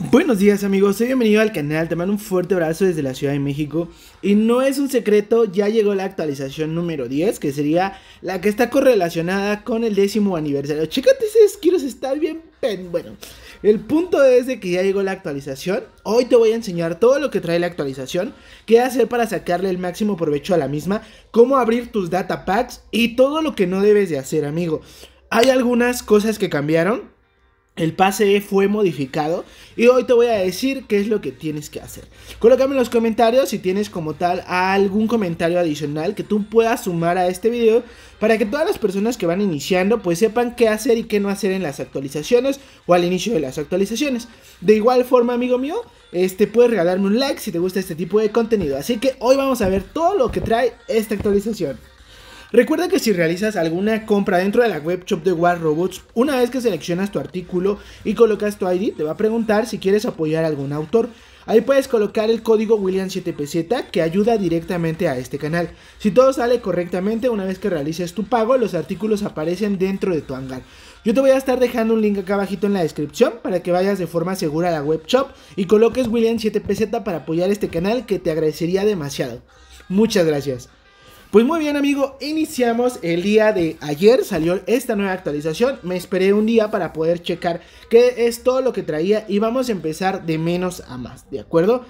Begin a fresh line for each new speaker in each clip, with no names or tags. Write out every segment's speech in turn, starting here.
Buenos días amigos, soy bienvenido al canal, te mando un fuerte abrazo desde la Ciudad de México y no es un secreto, ya llegó la actualización número 10 que sería la que está correlacionada con el décimo aniversario, chécate ese quieres está bien, bueno, el punto es de que ya llegó la actualización, hoy te voy a enseñar todo lo que trae la actualización, qué hacer para sacarle el máximo provecho a la misma, cómo abrir tus data packs y todo lo que no debes de hacer amigo, hay algunas cosas que cambiaron, el pase fue modificado y hoy te voy a decir qué es lo que tienes que hacer. Colócame en los comentarios si tienes como tal algún comentario adicional que tú puedas sumar a este video para que todas las personas que van iniciando pues sepan qué hacer y qué no hacer en las actualizaciones o al inicio de las actualizaciones. De igual forma, amigo mío, este puedes regalarme un like si te gusta este tipo de contenido. Así que hoy vamos a ver todo lo que trae esta actualización. Recuerda que si realizas alguna compra dentro de la webshop de War Robots, una vez que seleccionas tu artículo y colocas tu ID, te va a preguntar si quieres apoyar a algún autor. Ahí puedes colocar el código William7PZ que ayuda directamente a este canal. Si todo sale correctamente, una vez que realices tu pago, los artículos aparecen dentro de tu hangar. Yo te voy a estar dejando un link acá abajito en la descripción para que vayas de forma segura a la webshop y coloques William7PZ para apoyar este canal que te agradecería demasiado. Muchas gracias. Pues muy bien amigo, iniciamos el día de ayer, salió esta nueva actualización, me esperé un día para poder checar qué es todo lo que traía y vamos a empezar de menos a más, ¿de acuerdo?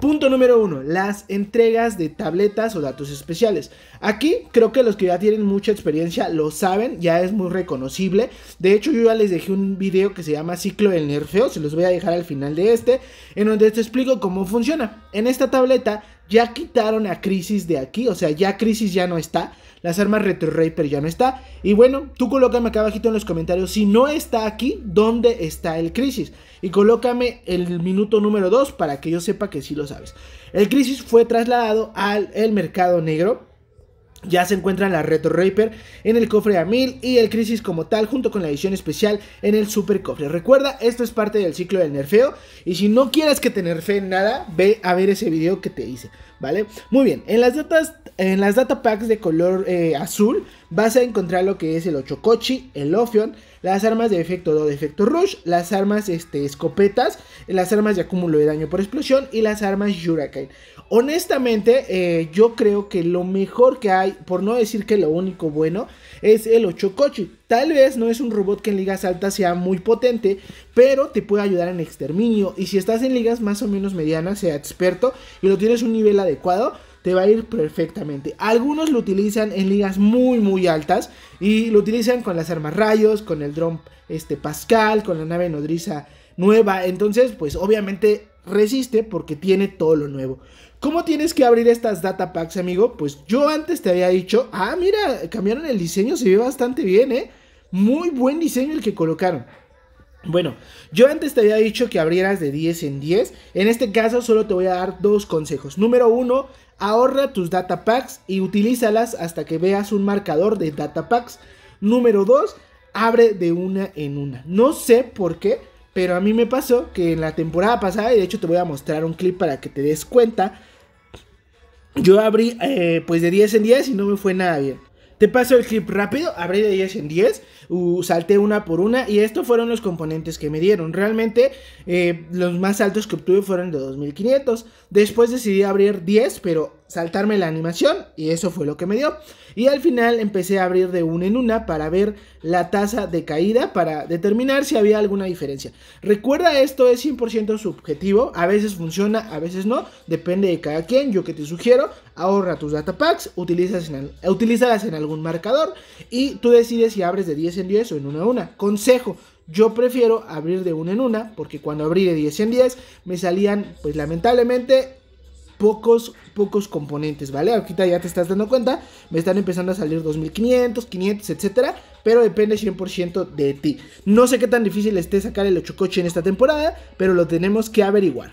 Punto número uno, las entregas de tabletas o datos especiales. Aquí creo que los que ya tienen mucha experiencia lo saben, ya es muy reconocible. De hecho, yo ya les dejé un video que se llama Ciclo del Nerfeo, se los voy a dejar al final de este, en donde te explico cómo funciona. En esta tableta ya quitaron a Crisis de aquí, o sea, ya Crisis ya no está, las armas Retro Raper ya no está. Y bueno, tú colócame acá abajito en los comentarios, si no está aquí, ¿dónde está el Crisis? Y colócame el minuto número 2 para que yo sepa que sí lo sabes. El Crisis fue trasladado al mercado negro ya se encuentran la Retro Raper en el cofre a 1000 y el Crisis como tal junto con la edición especial en el Super Cofre. Recuerda, esto es parte del ciclo del nerfeo y si no quieres que te en nada, ve a ver ese video que te hice, ¿vale? Muy bien, en las notas... En las data packs de color eh, azul vas a encontrar lo que es el Ochocochi, el Ophion, las armas de efecto 2 de efecto rush, las armas este, escopetas, las armas de acúmulo de daño por explosión y las armas Hurricane. Honestamente, eh, yo creo que lo mejor que hay, por no decir que lo único bueno, es el Ochocochi. Tal vez no es un robot que en ligas altas sea muy potente, pero te puede ayudar en exterminio. Y si estás en ligas más o menos medianas, sea experto y lo tienes un nivel adecuado te va a ir perfectamente. Algunos lo utilizan en ligas muy muy altas y lo utilizan con las armas rayos, con el dron este Pascal, con la nave nodriza nueva. Entonces, pues obviamente resiste porque tiene todo lo nuevo. ¿Cómo tienes que abrir estas data packs, amigo? Pues yo antes te había dicho, ah, mira, cambiaron el diseño, se ve bastante bien, ¿eh? Muy buen diseño el que colocaron. Bueno, yo antes te había dicho que abrieras de 10 en 10. En este caso solo te voy a dar dos consejos. Número uno, Ahorra tus data packs y utilízalas hasta que veas un marcador de data packs. Número 2, abre de una en una. No sé por qué, pero a mí me pasó que en la temporada pasada, y de hecho te voy a mostrar un clip para que te des cuenta, yo abrí eh, pues de 10 en 10 y no me fue nada bien. Te paso el clip rápido, abrí de 10 en 10, salté una por una y estos fueron los componentes que me dieron. Realmente eh, los más altos que obtuve fueron de 2500. Después decidí abrir 10, pero saltarme la animación y eso fue lo que me dio. Y al final empecé a abrir de una en una para ver la tasa de caída, para determinar si había alguna diferencia. Recuerda, esto es 100% subjetivo, a veces funciona, a veces no, depende de cada quien. Yo que te sugiero, ahorra tus datapacks, packs, utilizas en, en algún marcador y tú decides si abres de 10 en 10 o en una en una. Consejo, yo prefiero abrir de una en una, porque cuando abrí de 10 en 10 me salían, pues lamentablemente, pocos, pocos componentes, ¿vale? Ahorita ya te estás dando cuenta, me están empezando a salir 2500, 500, etcétera, pero depende 100% de ti. No sé qué tan difícil esté sacar el coche en esta temporada, pero lo tenemos que averiguar.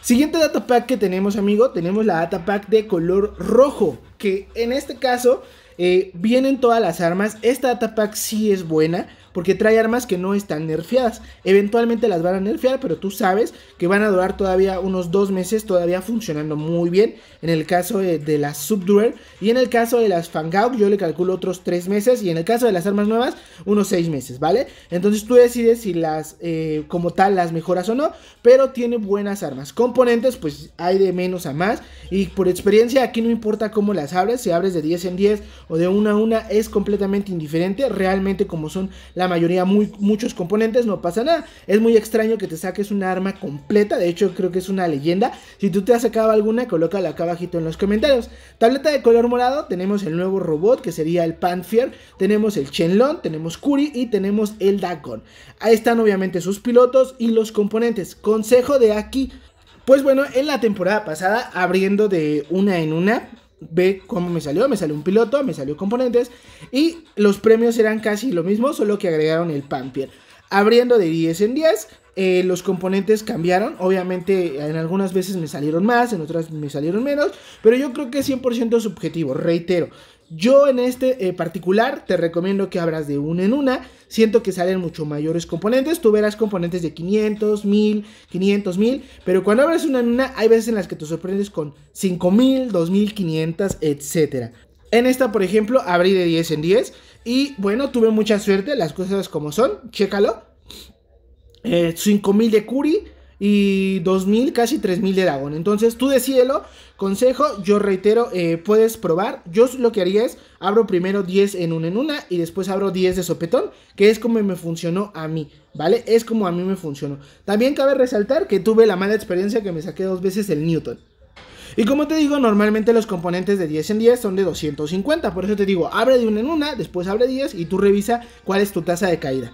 Siguiente data pack que tenemos, amigo, tenemos la data pack de color rojo, que en este caso eh, vienen todas las armas. Esta data pack sí es buena porque trae armas que no están nerfeadas. Eventualmente las van a nerfear, pero tú sabes que van a durar todavía unos dos meses, todavía funcionando muy bien. En el caso de, las Subduer y en el caso de las Fangout. yo le calculo otros tres meses. Y en el caso de las armas nuevas, unos seis meses, ¿vale? Entonces tú decides si las, eh, como tal, las mejoras o no, pero tiene buenas armas. Componentes, pues hay de menos a más. Y por experiencia, aquí no importa cómo las abres, si abres de 10 en 10 o de 1 a 1, es completamente indiferente. Realmente, como son las la mayoría, muy, muchos componentes, no pasa nada. Es muy extraño que te saques una arma completa, de hecho creo que es una leyenda. Si tú te has sacado alguna, colócala acá abajito en los comentarios. Tableta de color morado, tenemos el nuevo robot que sería el Panfier, tenemos el Chenlon, tenemos Kuri y tenemos el Dagon. Ahí están obviamente sus pilotos y los componentes. Consejo de aquí. Pues bueno, en la temporada pasada, abriendo de una en una, ve cómo me salió, me salió un piloto, me salió componentes y los premios eran casi lo mismo, solo que agregaron el Pampier Abriendo de 10 en 10, eh, los componentes cambiaron, obviamente en algunas veces me salieron más, en otras me salieron menos, pero yo creo que es 100% subjetivo, reitero, yo en este eh, particular te recomiendo que abras de una en una. Siento que salen mucho mayores componentes. Tú verás componentes de 500, 1000, 500, 1000. Pero cuando abres una en una, hay veces en las que te sorprendes con 5000, 2500, etc. En esta, por ejemplo, abrí de 10 en 10. Y bueno, tuve mucha suerte. Las cosas como son. Chécalo. 5000 eh, de Curi y 2.000, casi 3.000 de dragón Entonces tú decídelo, consejo, yo reitero, eh, puedes probar. Yo lo que haría es, abro primero 10 en una en una y después abro 10 de sopetón, que es como me funcionó a mí, ¿vale? Es como a mí me funcionó. También cabe resaltar que tuve la mala experiencia que me saqué dos veces el Newton. Y como te digo, normalmente los componentes de 10 en 10 son de 250, por eso te digo, abre de un en una, después abre 10 y tú revisa cuál es tu tasa de caída.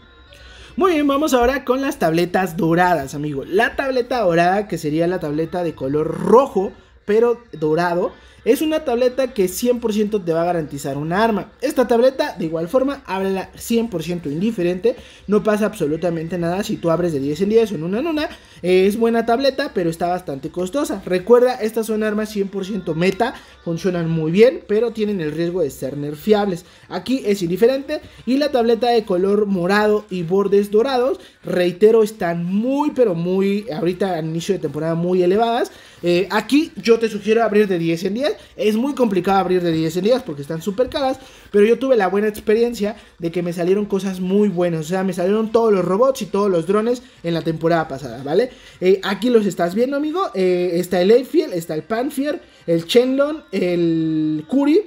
Muy bien, vamos ahora con las tabletas doradas, amigo. La tableta dorada, que sería la tableta de color rojo, pero dorado, es una tableta que 100% te va a garantizar una arma. Esta tableta de igual forma habla 100% indiferente. No pasa absolutamente nada si tú abres de 10 en 10 o en una en una. Eh, es buena tableta pero está bastante costosa. Recuerda, estas son armas 100% meta. Funcionan muy bien pero tienen el riesgo de ser nerfiables Aquí es indiferente y la tableta de color morado y bordes dorados. Reitero, están muy pero muy ahorita al inicio de temporada muy elevadas. Eh, aquí yo te sugiero abrir de 10 en 10 es muy complicado abrir de 10 en 10 porque están súper caras. Pero yo tuve la buena experiencia de que me salieron cosas muy buenas. O sea, me salieron todos los robots y todos los drones en la temporada pasada, ¿vale? Eh, aquí los estás viendo, amigo. Eh, está el Eiffel, está el Panfier, el Chenlon, el Curi,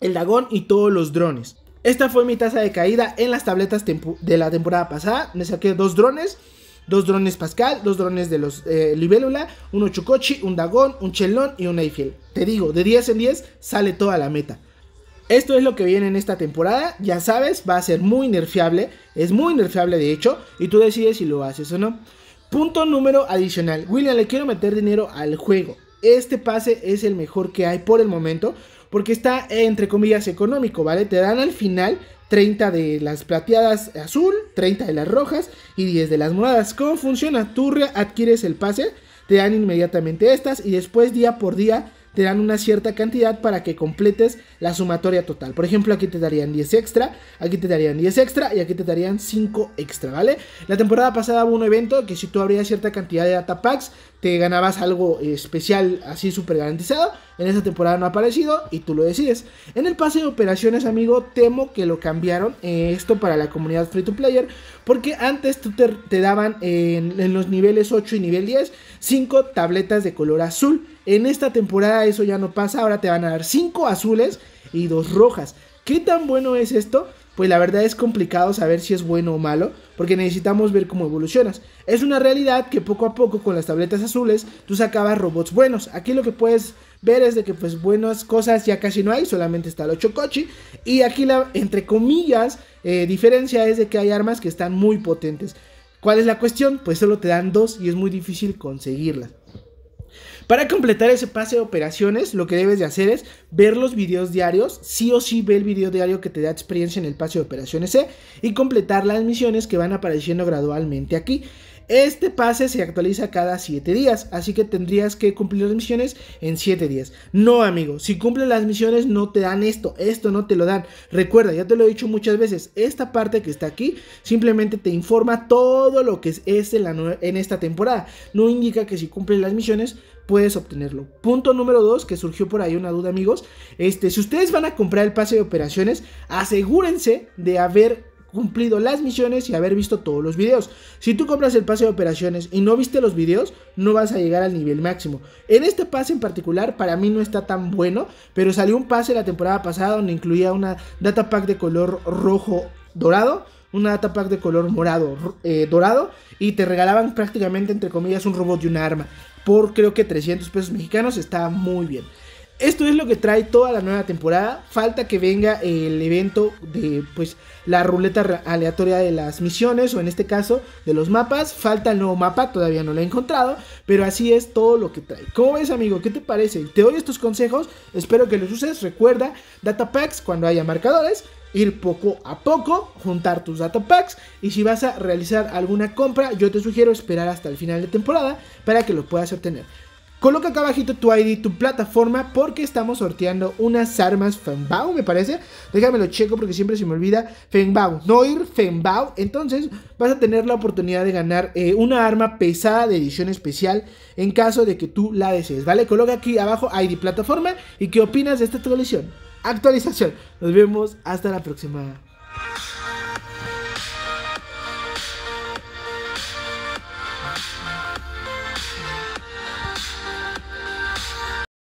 el Dagon y todos los drones. Esta fue mi tasa de caída en las tabletas de la temporada pasada. Me saqué dos drones Dos drones Pascal, dos drones de los eh, Libélula, uno Chucochi, un Dagón, un Chelón y un Eiffel. Te digo, de 10 en 10 sale toda la meta. Esto es lo que viene en esta temporada, ya sabes, va a ser muy nerfeable, es muy nerfeable de hecho, y tú decides si lo haces o no. Punto número adicional, William, le quiero meter dinero al juego. Este pase es el mejor que hay por el momento, porque está entre comillas económico, ¿vale? Te dan al final 30 de las plateadas azul, 30 de las rojas y 10 de las moradas. ¿Cómo funciona? Tú adquieres el pase, te dan inmediatamente estas y después día por día te dan una cierta cantidad para que completes la sumatoria total. Por ejemplo, aquí te darían 10 extra, aquí te darían 10 extra y aquí te darían 5 extra, ¿vale? La temporada pasada hubo un evento que si tú abrías cierta cantidad de data packs, te ganabas algo especial así súper garantizado. En esa temporada no ha aparecido y tú lo decides. En el pase de operaciones, amigo, temo que lo cambiaron eh, esto para la comunidad free to player. Porque antes tú te, daban en, en los niveles 8 y nivel 10 5 tabletas de color azul en esta temporada eso ya no pasa, ahora te van a dar 5 azules y 2 rojas. ¿Qué tan bueno es esto? Pues la verdad es complicado saber si es bueno o malo, porque necesitamos ver cómo evolucionas. Es una realidad que poco a poco con las tabletas azules tú sacabas robots buenos. Aquí lo que puedes ver es de que pues buenas cosas ya casi no hay, solamente está el coche Y aquí la, entre comillas, eh, diferencia es de que hay armas que están muy potentes. ¿Cuál es la cuestión? Pues solo te dan dos y es muy difícil conseguirlas. Para completar ese pase de operaciones, lo que debes de hacer es ver los videos diarios, sí o sí ve el video diario que te da experiencia en el pase de operaciones C y completar las misiones que van apareciendo gradualmente aquí. Este pase se actualiza cada 7 días, así que tendrías que cumplir las misiones en 7 días. No, amigo, si cumples las misiones no te dan esto, esto no te lo dan. Recuerda, ya te lo he dicho muchas veces, esta parte que está aquí simplemente te informa todo lo que es en, en esta temporada. No indica que si cumples las misiones puedes obtenerlo. Punto número 2, que surgió por ahí una duda, amigos. Este, si ustedes van a comprar el pase de operaciones, asegúrense de haber cumplido las misiones y haber visto todos los videos. Si tú compras el pase de operaciones y no viste los videos, no vas a llegar al nivel máximo. En este pase en particular, para mí no está tan bueno, pero salió un pase la temporada pasada donde incluía una data pack de color rojo dorado una data pack de color morado, eh, dorado, y te regalaban prácticamente, entre comillas, un robot y un arma. Por creo que 300 pesos mexicanos está muy bien. Esto es lo que trae toda la nueva temporada. Falta que venga el evento de pues la ruleta aleatoria de las misiones o en este caso de los mapas. Falta el nuevo mapa, todavía no lo he encontrado, pero así es todo lo que trae. ¿Cómo ves, amigo? ¿Qué te parece? Te doy estos consejos, espero que los uses. Recuerda, data packs cuando haya marcadores ir poco a poco, juntar tus data packs y si vas a realizar alguna compra, yo te sugiero esperar hasta el final de temporada para que lo puedas obtener. Coloca acá abajito tu ID, tu plataforma, porque estamos sorteando unas armas Fenbao, me parece. Déjame lo checo porque siempre se me olvida. no ir Fenbao. Entonces vas a tener la oportunidad de ganar eh, una arma pesada de edición especial en caso de que tú la desees, ¿vale? Coloca aquí abajo ID, plataforma y qué opinas de esta colección actualización. Nos vemos hasta la próxima.